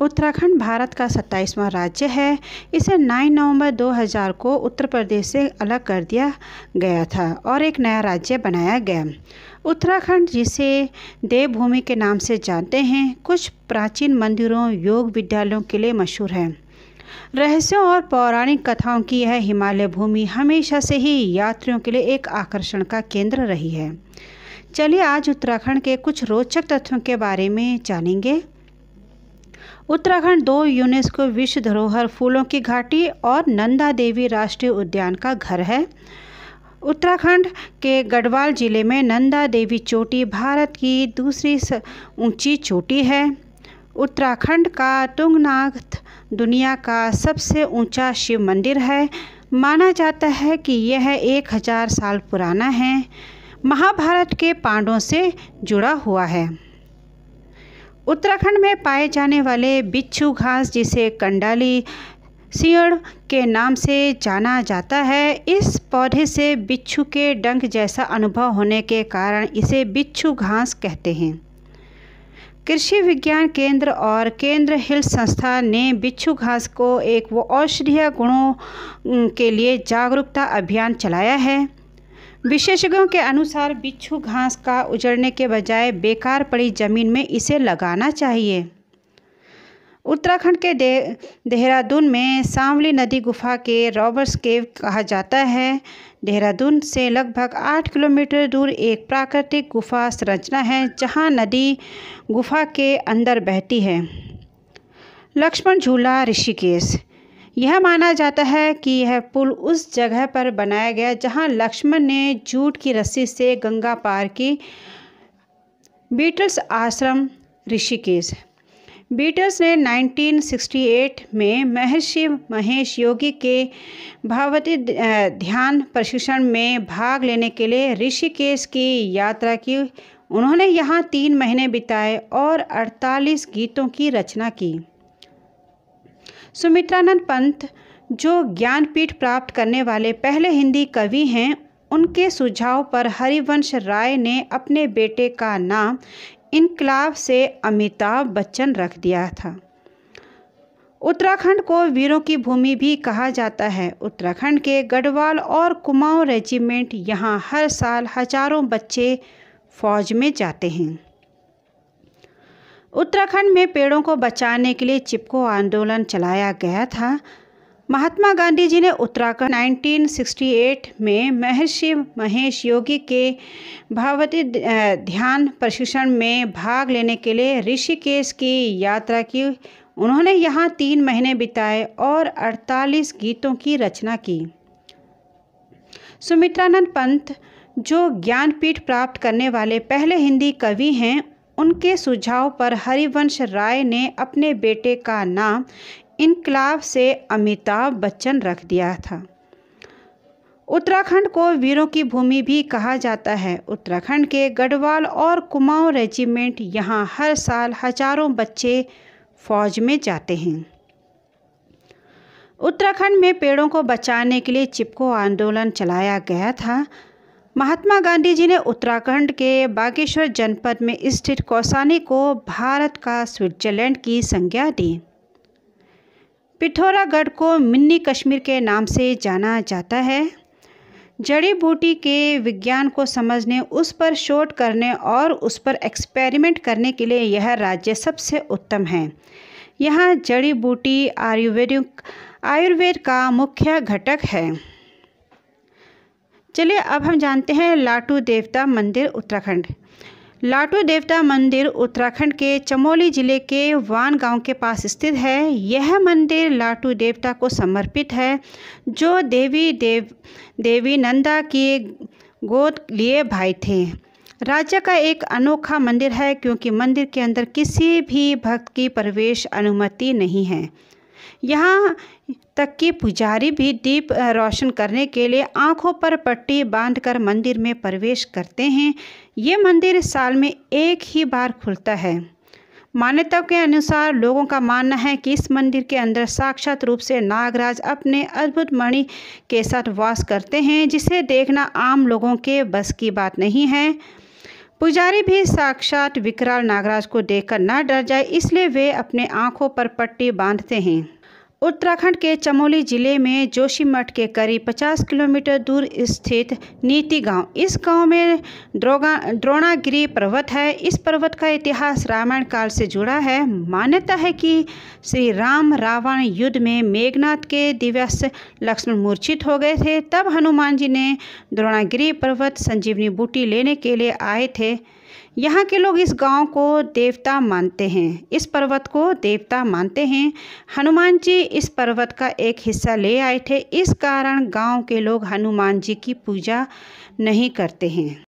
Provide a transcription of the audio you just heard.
उत्तराखंड भारत का 27वां राज्य है इसे 9 नवंबर 2000 को उत्तर प्रदेश से अलग कर दिया गया था और एक नया राज्य बनाया गया उत्तराखंड जिसे देवभूमि के नाम से जानते हैं कुछ प्राचीन मंदिरों योग विद्यालयों के लिए मशहूर है रहस्यों और पौराणिक कथाओं की यह हिमालय भूमि हमेशा से ही यात्रियों के लिए एक आकर्षण का केंद्र रही है चलिए आज उत्तराखंड के कुछ रोचक तथ्यों के बारे में जानेंगे उत्तराखंड दो यूनेस्को विश्व धरोहर फूलों की घाटी और नंदा देवी राष्ट्रीय उद्यान का घर है उत्तराखंड के गढ़वाल जिले में नंदा देवी चोटी भारत की दूसरी ऊंची चोटी है उत्तराखंड का तुंगनाथ दुनिया का सबसे ऊंचा शिव मंदिर है माना जाता है कि यह एक हज़ार साल पुराना है महाभारत के पांडवों से जुड़ा हुआ है उत्तराखंड में पाए जाने वाले बिच्छू घास जिसे कंडाली सियड़ के नाम से जाना जाता है इस पौधे से बिच्छू के डंक जैसा अनुभव होने के कारण इसे बिच्छू घास कहते हैं कृषि विज्ञान केंद्र और केंद्र हिल संस्था ने बिच्छू घास को एक वो औषधीय गुणों के लिए जागरूकता अभियान चलाया है विशेषज्ञों के अनुसार बिच्छू घास का उजड़ने के बजाय बेकार पड़ी जमीन में इसे लगाना चाहिए उत्तराखंड के दे देहरादून में सांवली नदी गुफा के रॉबर्ट्स केव कहा जाता है देहरादून से लगभग आठ किलोमीटर दूर एक प्राकृतिक गुफा संरचना है जहां नदी गुफा के अंदर बहती है लक्ष्मण झूला ऋषिकेश यह माना जाता है कि यह पुल उस जगह पर बनाया गया जहां लक्ष्मण ने जूट की रस्सी से गंगा पार की बीटल्स आश्रम ऋषिकेश बीटल्स ने 1968 में महर्षि महेश योगी के भावती ध्यान प्रशिक्षण में भाग लेने के लिए ऋषिकेश की यात्रा की उन्होंने यहाँ तीन महीने बिताए और 48 गीतों की रचना की सुमित्रानंद पंत जो ज्ञानपीठ प्राप्त करने वाले पहले हिंदी कवि हैं उनके सुझाव पर हरिवंश राय ने अपने बेटे का नाम इनकलाब से अमिताभ बच्चन रख दिया था उत्तराखंड को वीरों की भूमि भी कहा जाता है उत्तराखंड के गढ़वाल और कुमाऊं रेजिमेंट यहाँ हर साल हजारों बच्चे फौज में जाते हैं उत्तराखंड में पेड़ों को बचाने के लिए चिपको आंदोलन चलाया गया था महात्मा गांधी जी ने उत्तराखंड 1968 में महर्षि महेश योगी के भावती ध्यान प्रशिक्षण में भाग लेने के लिए ऋषिकेश की यात्रा की उन्होंने यहाँ तीन महीने बिताए और 48 गीतों की रचना की सुमित्रानंद पंत जो ज्ञानपीठ प्राप्त करने वाले पहले हिंदी कवि हैं उनके सुझाव पर हरिवंश राय ने अपने बेटे का नाम इनकलाब से अमिताभ बच्चन रख दिया था उत्तराखंड को वीरों की भूमि भी कहा जाता है उत्तराखंड के गढ़वाल और कुमाऊं रेजिमेंट यहां हर साल हजारों बच्चे फौज में जाते हैं उत्तराखंड में पेड़ों को बचाने के लिए चिपको आंदोलन चलाया गया था महात्मा गांधी जी ने उत्तराखंड के बागेश्वर जनपद में स्थित कौसानी को भारत का स्विट्जरलैंड की संज्ञा दी पिथौरागढ़ को मिन्नी कश्मीर के नाम से जाना जाता है जड़ी बूटी के विज्ञान को समझने उस पर शोध करने और उस पर एक्सपेरिमेंट करने के लिए यह राज्य सबसे उत्तम है यहाँ जड़ी बूटी आयुर्वेदिक आयुर्वेद का मुख्य घटक है चलिए अब हम जानते हैं लाटू देवता मंदिर उत्तराखंड लाटू देवता मंदिर उत्तराखंड के चमोली जिले के वान गांव के पास स्थित है यह मंदिर लाटू देवता को समर्पित है जो देवी देव देवी नंदा की गोद लिए भाई थे राज्य का एक अनोखा मंदिर है क्योंकि मंदिर के अंदर किसी भी भक्त की प्रवेश अनुमति नहीं है यहाँ तक कि पुजारी भी दीप रोशन करने के लिए आंखों पर पट्टी बांधकर मंदिर में प्रवेश करते हैं ये मंदिर साल में एक ही बार खुलता है मान्यता के अनुसार लोगों का मानना है कि इस मंदिर के अंदर साक्षात रूप से नागराज अपने अद्भुत मणि के साथ वास करते हैं जिसे देखना आम लोगों के बस की बात नहीं है पुजारी भी साक्षात विकराल नागराज को देखकर ना डर जाए इसलिए वे अपने आंखों पर पट्टी बांधते हैं उत्तराखंड के चमोली जिले में जोशीमठ के करीब 50 किलोमीटर दूर स्थित नीति गांव इस गांव में द्रोगा द्रोणागिरी पर्वत है इस पर्वत का इतिहास रामायण काल से जुड़ा है मान्यता है कि श्री राम रावण युद्ध में मेघनाथ के दिव्य लक्ष्मण मूर्छित हो गए थे तब हनुमान जी ने द्रोणागिरी पर्वत संजीवनी बूटी लेने के लिए आए थे यहाँ के लोग इस गांव को देवता मानते हैं इस पर्वत को देवता मानते हैं हनुमान जी इस पर्वत का एक हिस्सा ले आए थे इस कारण गांव के लोग हनुमान जी की पूजा नहीं करते हैं